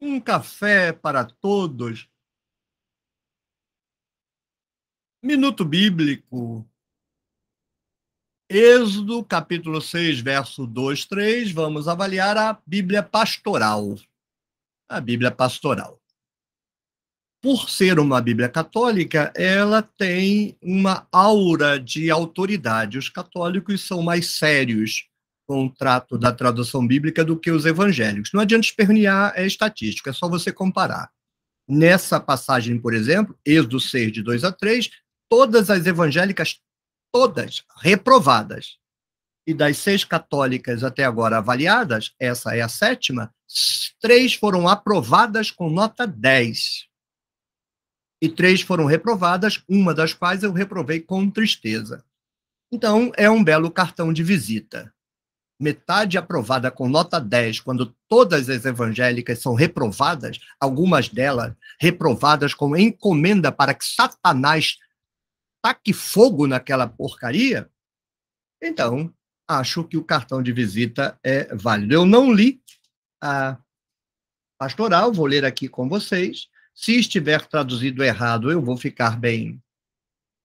um café para todos, minuto bíblico, Êxodo, capítulo 6, verso 2, 3, vamos avaliar a Bíblia pastoral. A Bíblia pastoral. Por ser uma Bíblia católica, ela tem uma aura de autoridade. Os católicos são mais sérios contrato da tradução bíblica do que os evangélicos. Não adianta espernear é estatística, é só você comparar. Nessa passagem, por exemplo, Êxodo 6, de 2 a 3, todas as evangélicas, todas reprovadas. E das seis católicas até agora avaliadas, essa é a sétima, três foram aprovadas com nota 10. E três foram reprovadas, uma das quais eu reprovei com tristeza. Então, é um belo cartão de visita metade aprovada com nota 10, quando todas as evangélicas são reprovadas, algumas delas reprovadas com encomenda para que Satanás taque fogo naquela porcaria, então acho que o cartão de visita é válido. Eu não li a pastoral, vou ler aqui com vocês. Se estiver traduzido errado, eu vou ficar bem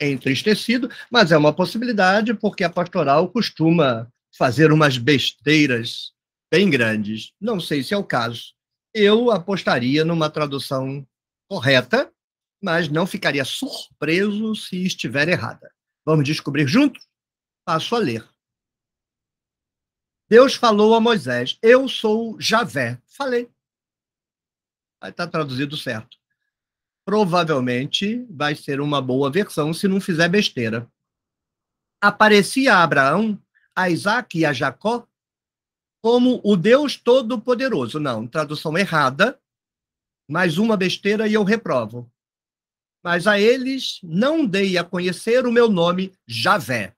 entristecido, mas é uma possibilidade porque a pastoral costuma fazer umas besteiras bem grandes. Não sei se é o caso. Eu apostaria numa tradução correta, mas não ficaria surpreso se estiver errada. Vamos descobrir juntos? Passo a ler. Deus falou a Moisés: Eu sou Javé. Falei. Aí está traduzido certo. Provavelmente vai ser uma boa versão se não fizer besteira. Aparecia a Abraão a Isaac e a Jacó como o Deus Todo-Poderoso. Não, tradução errada, mais uma besteira e eu reprovo. Mas a eles não dei a conhecer o meu nome, Javé.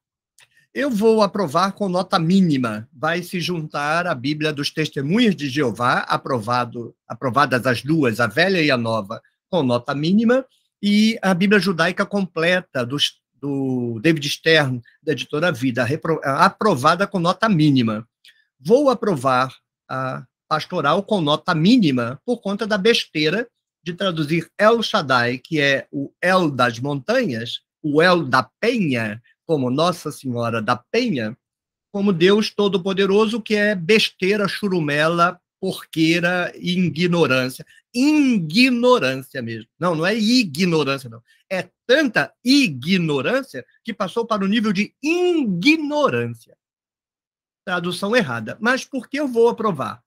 Eu vou aprovar com nota mínima. Vai se juntar a Bíblia dos Testemunhos de Jeová, aprovado, aprovadas as duas, a velha e a nova, com nota mínima, e a Bíblia judaica completa dos do David Stern, da editora Vida, aprovada com nota mínima. Vou aprovar a pastoral com nota mínima por conta da besteira de traduzir El Shaddai, que é o El das montanhas, o El da Penha, como Nossa Senhora da Penha, como Deus Todo-Poderoso, que é besteira, churumela, porqueira e ignorância. Ignorância mesmo. Não, não é ignorância, não. É tanta ignorância que passou para o nível de ignorância. Tradução errada. Mas por que eu vou aprovar?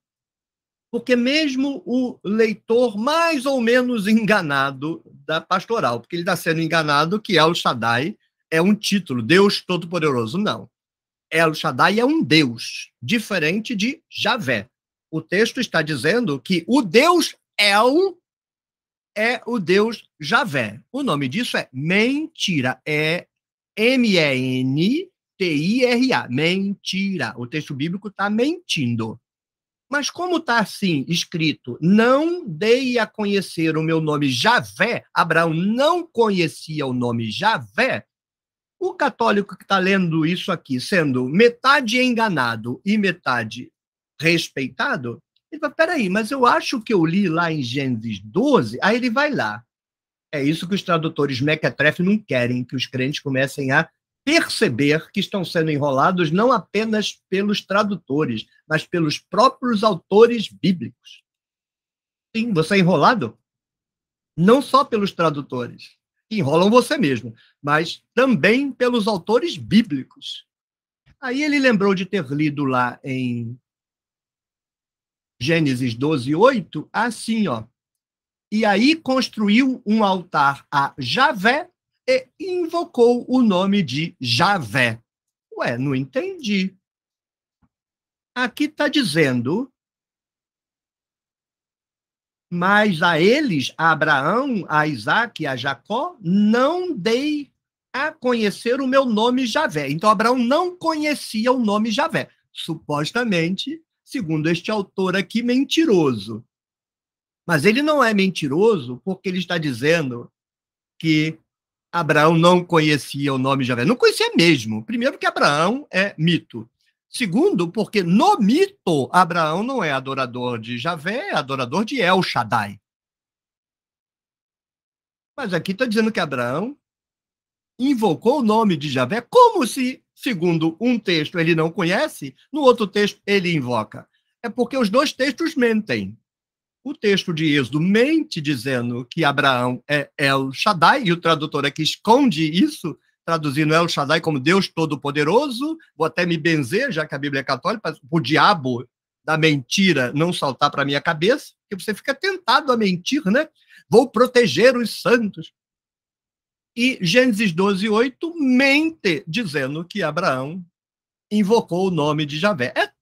Porque mesmo o leitor mais ou menos enganado da pastoral, porque ele está sendo enganado que El Shaddai é um título, Deus Todo-Poderoso. Não. El Shaddai é um Deus, diferente de Javé. O texto está dizendo que o Deus El é o Deus Javé. O nome disso é mentira. É M-E-N-T-I-R-A. Mentira. O texto bíblico está mentindo. Mas como está assim escrito, não dei a conhecer o meu nome Javé, Abraão não conhecia o nome Javé, o católico que está lendo isso aqui, sendo metade enganado e metade respeitado, ele fala, peraí, mas eu acho que eu li lá em Gênesis 12, aí ele vai lá. É isso que os tradutores mequetrefe não querem, que os crentes comecem a perceber que estão sendo enrolados não apenas pelos tradutores, mas pelos próprios autores bíblicos. Sim, você é enrolado não só pelos tradutores, que enrolam você mesmo, mas também pelos autores bíblicos. Aí ele lembrou de ter lido lá em Gênesis 12, 8, assim, ó. E aí construiu um altar a Javé e invocou o nome de Javé. Ué, não entendi. Aqui está dizendo mas a eles, a Abraão, a Isaac e a Jacó, não dei a conhecer o meu nome Javé. Então, Abraão não conhecia o nome Javé. Supostamente, segundo este autor aqui, mentiroso. Mas ele não é mentiroso porque ele está dizendo que Abraão não conhecia o nome de Javé. Não conhecia mesmo. Primeiro, que Abraão é mito. Segundo, porque no mito, Abraão não é adorador de Javé, é adorador de El Shaddai. Mas aqui está dizendo que Abraão invocou o nome de Javé como se segundo um texto ele não conhece, no outro texto ele invoca. É porque os dois textos mentem. O texto de Êxodo mente dizendo que Abraão é El Shaddai, e o tradutor aqui esconde isso, traduzindo El Shaddai como Deus Todo-Poderoso. Vou até me benzer, já que a Bíblia é católica, o diabo da mentira não saltar para minha cabeça, que você fica tentado a mentir, né? Vou proteger os santos. E Gênesis 12, 8 mente, dizendo que Abraão invocou o nome de Javé. É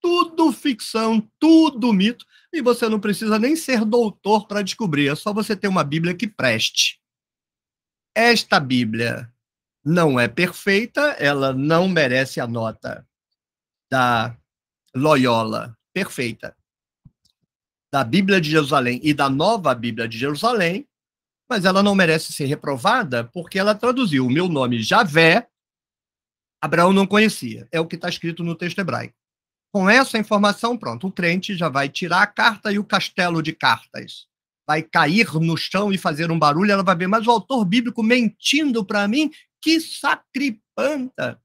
tudo ficção, tudo mito, e você não precisa nem ser doutor para descobrir, é só você ter uma Bíblia que preste. Esta Bíblia não é perfeita, ela não merece a nota da Loyola perfeita. Da Bíblia de Jerusalém e da Nova Bíblia de Jerusalém, mas ela não merece ser reprovada porque ela traduziu o meu nome Javé, Abraão não conhecia. É o que está escrito no texto hebraico. Com essa informação, pronto, o crente já vai tirar a carta e o castelo de cartas. Vai cair no chão e fazer um barulho, ela vai ver, mas o autor bíblico mentindo para mim, que sacripanta!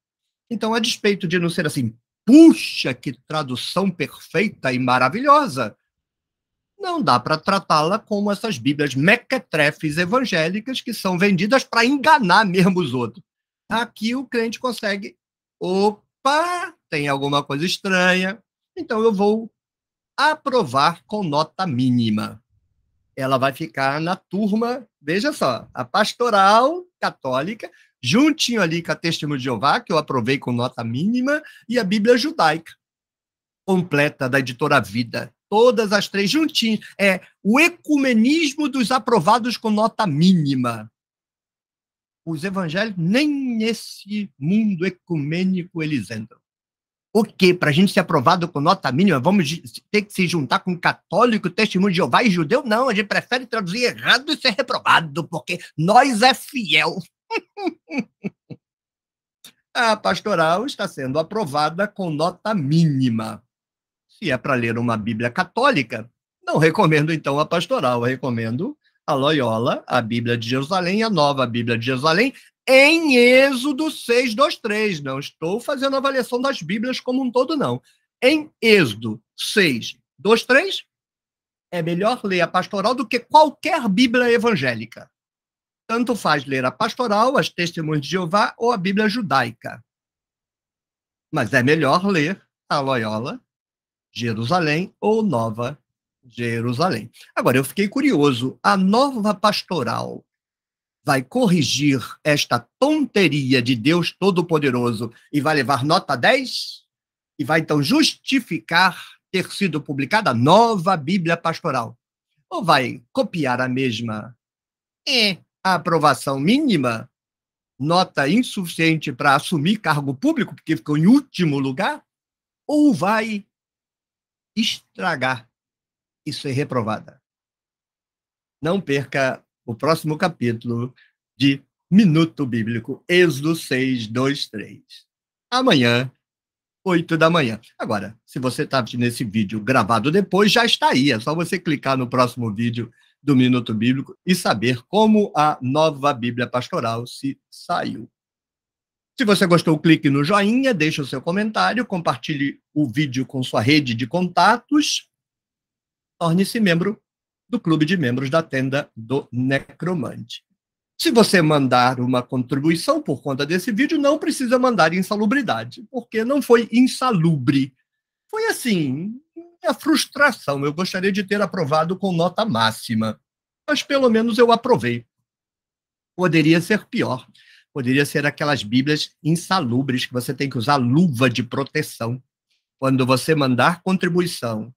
Então, a despeito de não ser assim, puxa, que tradução perfeita e maravilhosa, não dá para tratá-la como essas bíblias mequetrefes evangélicas que são vendidas para enganar mesmo os outros. Aqui o crente consegue, opa, tem alguma coisa estranha, então eu vou aprovar com nota mínima. Ela vai ficar na turma, veja só, a pastoral católica, juntinho ali com a Testemunho de Jeová, que eu aprovei com nota mínima, e a Bíblia judaica completa da editora Vida. Todas as três juntinhas. É o ecumenismo dos aprovados com nota mínima. Os evangélicos, nem nesse mundo ecumênico eles entram. O quê? Para a gente ser aprovado com nota mínima, vamos ter que se juntar com católico, testemunho de Jeová e judeu? Não, a gente prefere traduzir errado e ser reprovado, porque nós é fiel. a pastoral está sendo aprovada com nota mínima se é para ler uma Bíblia católica, não recomendo então a pastoral, recomendo a Loyola, a Bíblia de Jerusalém, a nova Bíblia de Jerusalém, em Êxodo 6, 2, 3. Não estou fazendo avaliação das Bíblias como um todo, não. Em Êxodo 6, 2, 3, é melhor ler a pastoral do que qualquer Bíblia evangélica. Tanto faz ler a pastoral, as testemunhas de Jeová ou a Bíblia judaica. Mas é melhor ler a Loyola Jerusalém ou Nova Jerusalém. Agora, eu fiquei curioso. A nova pastoral vai corrigir esta tonteria de Deus Todo-Poderoso e vai levar nota 10? E vai então justificar ter sido publicada a nova Bíblia Pastoral? Ou vai copiar a mesma? É a aprovação mínima, nota insuficiente para assumir cargo público, porque ficou em último lugar? Ou vai estragar. e ser reprovada. Não perca o próximo capítulo de Minuto Bíblico, Êxodo 6, 2, 3. Amanhã, 8 da manhã. Agora, se você está assistindo esse vídeo gravado depois, já está aí. É só você clicar no próximo vídeo do Minuto Bíblico e saber como a nova Bíblia Pastoral se saiu. Se você gostou, clique no joinha, deixe o seu comentário, compartilhe o vídeo com sua rede de contatos, torne-se membro do clube de membros da tenda do Necromante. Se você mandar uma contribuição por conta desse vídeo, não precisa mandar insalubridade, porque não foi insalubre. Foi assim, a frustração. Eu gostaria de ter aprovado com nota máxima, mas pelo menos eu aprovei. Poderia ser pior poderia ser aquelas Bíblias insalubres que você tem que usar luva de proteção. Quando você mandar contribuição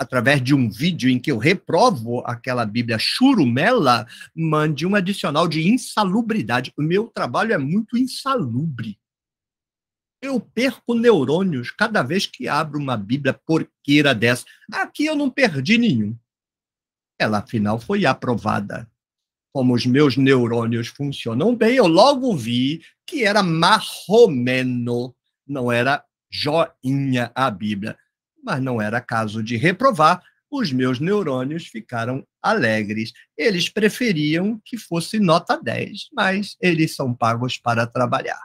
através de um vídeo em que eu reprovo aquela Bíblia churumela, mande um adicional de insalubridade. O meu trabalho é muito insalubre. Eu perco neurônios cada vez que abro uma Bíblia porqueira dessa. Aqui eu não perdi nenhum. Ela, afinal, foi aprovada como os meus neurônios funcionam bem, eu logo vi que era marromeno, não era joinha a Bíblia. Mas não era caso de reprovar, os meus neurônios ficaram alegres. Eles preferiam que fosse nota 10, mas eles são pagos para trabalhar.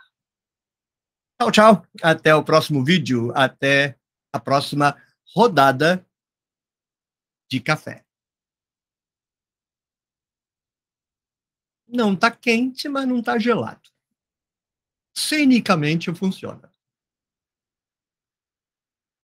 Tchau, tchau. Até o próximo vídeo, até a próxima rodada de café. Não está quente, mas não está gelado. Cenicamente funciona.